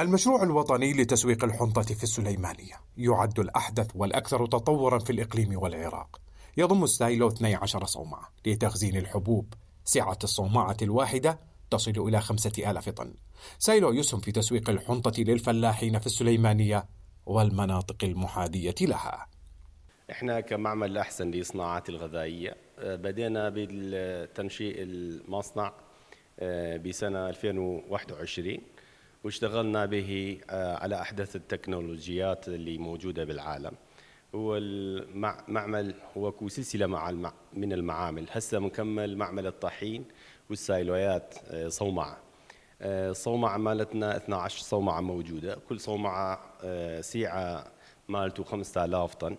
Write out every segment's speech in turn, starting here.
المشروع الوطني لتسويق الحنطة في السليمانية يعد الأحدث والأكثر تطورا في الإقليم والعراق يضم ستايلو 12 صومعة لتخزين الحبوب سعة الصومعة الواحدة تصل إلى 5000 طن سايلو يسهم في تسويق الحنطة للفلاحين في السليمانية والمناطق المحادية لها احنا كمعمل الاحسن للصناعات الغذائيه آه، بدينا بالتنشيء المصنع آه، بسنه 2021 واشتغلنا به آه، على احدث التكنولوجيات اللي موجوده بالعالم هو المعمل هو سلسله مع من المعامل هسه مكمل معمل الطحين والسايلويات آه، صومعه الصومعه آه، مالتنا 12 صومعه موجوده كل صومعه سعه مالته 5000 طن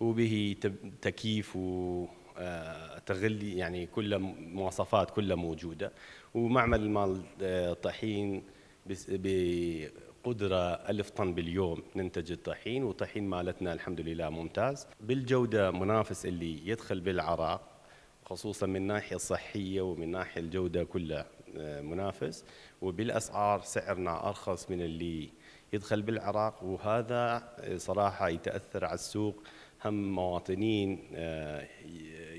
وبه تكييف وتغلي يعني كل مواصفات كلها موجوده ومعمل مال الطحين بقدرة ألف طن باليوم ننتج الطحين والطحين مالتنا الحمد لله ممتاز بالجودة منافس اللي يدخل بالعراق خصوصا من ناحية الصحية ومن ناحية الجودة كلها آه، منافس وبالأسعار سعرنا أرخص من اللي يدخل بالعراق وهذا آه، صراحة يتأثر على السوق هم مواطنين آه،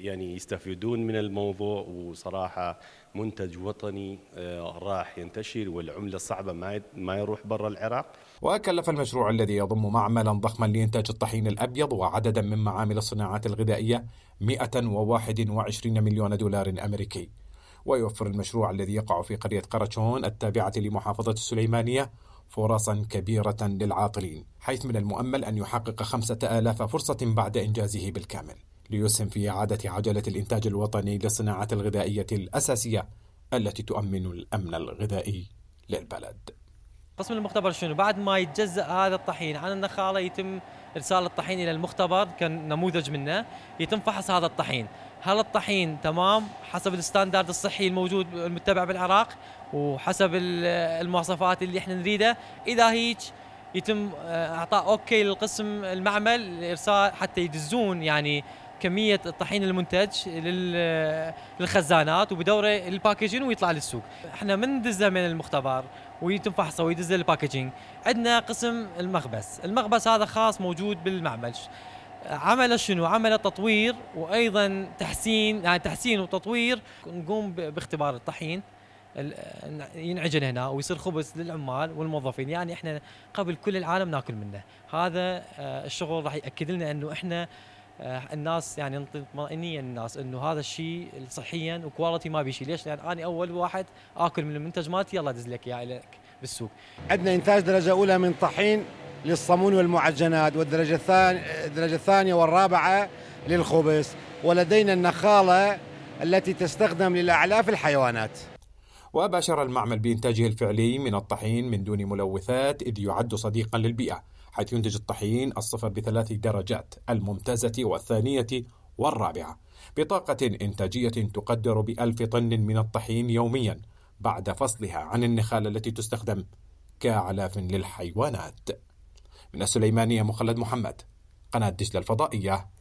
يعني يستفيدون من الموضوع وصراحه منتج وطني آه، راح ينتشر والعمله الصعبه ما ما يروح برا العراق. وكلف المشروع الذي يضم معملا ضخما لانتاج الطحين الابيض وعددا من معامل الصناعات الغذائيه 121 مليون دولار امريكي. ويوفر المشروع الذي يقع في قريه قرشون التابعه لمحافظه السليمانيه فرصا كبيرة للعاطلين حيث من المؤمل أن يحقق خمسة آلاف فرصة بعد إنجازه بالكامل ليسهم في إعادة عجلة الإنتاج الوطني للصناعة الغذائية الأساسية التي تؤمن الأمن الغذائي للبلد قسم المختبر شنو بعد ما يتجزا هذا الطحين عن النخاله يتم ارسال الطحين الى المختبر كنموذج منه يتم فحص هذا الطحين هل الطحين تمام حسب الستاندرد الصحي الموجود المتبع بالعراق وحسب المواصفات اللي احنا نريده اذا هيك يتم آه، اعطاء اوكي للقسم المعمل لارسال حتى يدزون يعني كميه الطحين المنتج للخزانات وبدوره الباكجين ويطلع للسوق احنا من دزه من المختبر ويتم فحصه ويدز الباكجينج عندنا قسم المخبز المخبز هذا خاص موجود بالمعمل عمل شنو عمل تطوير وايضا تحسين يعني تحسين وتطوير نقوم باختبار الطحين ينعجن هنا ويصير خبز للعمال والموظفين يعني احنا قبل كل العالم ناكل منه هذا آه، الشغل راح ياكد لنا انه احنا آه، الناس يعني تطمئنين الناس انه هذا الشيء صحيا وكواليتي ما بيشي ليش؟ لان انا اول واحد اكل من المنتج مالتي يلا دز لك اياه لك بالسوق. عندنا انتاج درجه اولى من طحين للصمون والمعجنات والدرجه الثانيه الدرجه الثانيه والرابعه للخبز ولدينا النخاله التي تستخدم للاعلاف الحيوانات. وباشر المعمل بإنتاجه الفعلي من الطحين من دون ملوثات إذ يعد صديقا للبيئة حيث ينتج الطحين الصفر بثلاث درجات الممتازة والثانية والرابعة بطاقة إنتاجية تقدر بألف طن من الطحين يوميا بعد فصلها عن النخال التي تستخدم كعلاف للحيوانات من السليمانية مخلد محمد قناة دجلة الفضائية